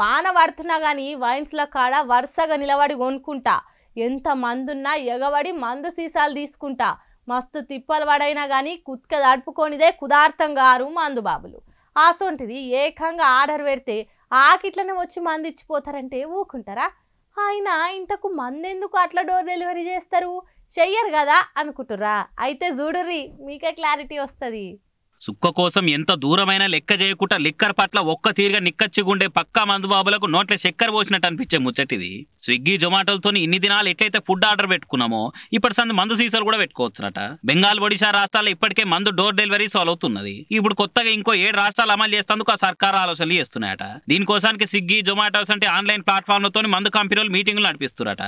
వాన పడుతున్నా కానీ వైన్స్ల కాడ వరుసగా నిలబడి కొనుక్కుంటా ఎంత మందున్నా ఎగబడి మందు సీసాలు తీసుకుంటా మస్తు తిప్పలు పడైనా కానీ కుత్క దడుపుకొనిదే కుదార్థం గారు మందు బాబులు అసొంటిది ఏకంగా ఆర్డర్ పెడితే ఆకిట్లనే వచ్చి మంది ఇచ్చిపోతారంటే ఊకుంటారా ఆయన ఇంతకు మందెందుకు అట్లా డోర్ డెలివరీ చేస్తారు చెయ్యరు కదా అనుకుంటురా అయితే చూడుర్రి మీకే క్లారిటీ వస్తుంది సుక్క కోసం ఎంత దూరమైనా లెక్క చేయకుండా లిక్కర్ పట్ల ఒక్క తీరుగా నిక్కచ్చిగుండే పక్కా మందుబాబులకు నోట్ల చక్కెర పోసినట్టు అనిపించే ముచ్చటిది స్విగ్గీ జొమాటోలతో ఇన్ని దినాలు ఎట్లయితే ఫుడ్ ఆర్డర్ పెట్టుకున్నామో ఇప్పటి సంది మందు సీసాలు కూడా పెట్టుకోవచ్చునట బెంగాల్ ఒడిశా రాష్ట్రాల్లో ఇప్పటికే మందు డోర్ డెలివరీ సాల్వ్ అవుతున్నది ఇప్పుడు కొత్తగా ఇంకో ఏడు రాష్ట్రాలు అమలు చేస్తేందుకు ఆ సర్కారు ఆలోచనలు చేస్తున్నాయట దీనికోసానికి స్విగ్గీ జొమాటోస్ అంటే ఆన్లైన్ లతో మందు కంపెనీలు మీటింగ్లు నడిపిస్తున్నారట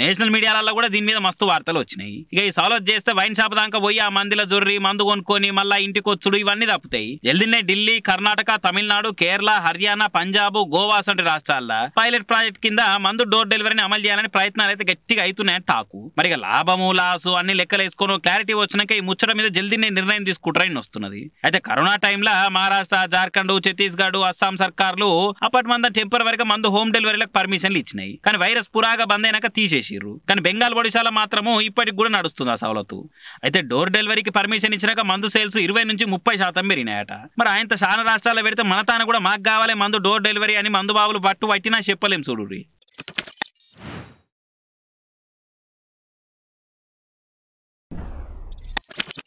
నేషనల్ మీడియాలలో కూడా దీని మీద మస్తు వార్తలు వచ్చినాయి ఇక ఈ సాల్వ్ చేస్తే వైన్ షాప్ దాకా పోయి ఆ మందిలో జొర్రి మందు కొనుక్కొని మళ్ళీ ఇంటికి వచ్చి ఖర్చులు ఇవన్నీ తప్పుతాయి జల్దీనే ఢిల్లీ కర్ణాటక తమిళనాడు కేరళ హర్యానా పంజాబ్ గోవా వంటి రాష్ట్రాల్లో పైలట్ ప్రాజెక్ట్ కింద మందు డోర్ డెలివరీని అమలు చేయాలని ప్రయత్నాలు అయితే గట్టిగా అవుతున్నాయని టాకు మరి లాభము లాసు అన్ని లెక్కలు వేసుకొని క్లారిటీ వచ్చినాక ఈ ముచ్చట మీద జల్దీనే నిర్ణయం తీసుకుంటారని వస్తున్నది అయితే కరోనా టైంలో మహారాష్ట్ర జార్ఖండ్ ఛత్తీస్గఢ్ అస్సాం సర్కార్లు అప్పటి మంద టెంపరీగా మందు హోమ్ డెలివరీలకు పర్మిషన్లు ఇచ్చినాయి కానీ వైరస్ పురాగా బంద్ అయినాక తీసేసిర్రు కానీ బెంగాల్ ఒడిశాలో మాత్రము ఇప్పటికి కూడా నడుస్తుంది ఆ సవలతు అయితే డోర్ డెలివరీకి పర్మిషన్ ఇచ్చినాక మందు సేల్స్ ఇరవై నుంచి ముప్పై శాతం పెరిగినాయట మరి ఆయనతో చాలా రాష్ట్రాల్లో పెడితే మన తాను కూడా మాకు కావాలి మందు డోర్ డెలివరీ అని మందు బాబులు పట్టు పట్టినా చెప్పలేం రీ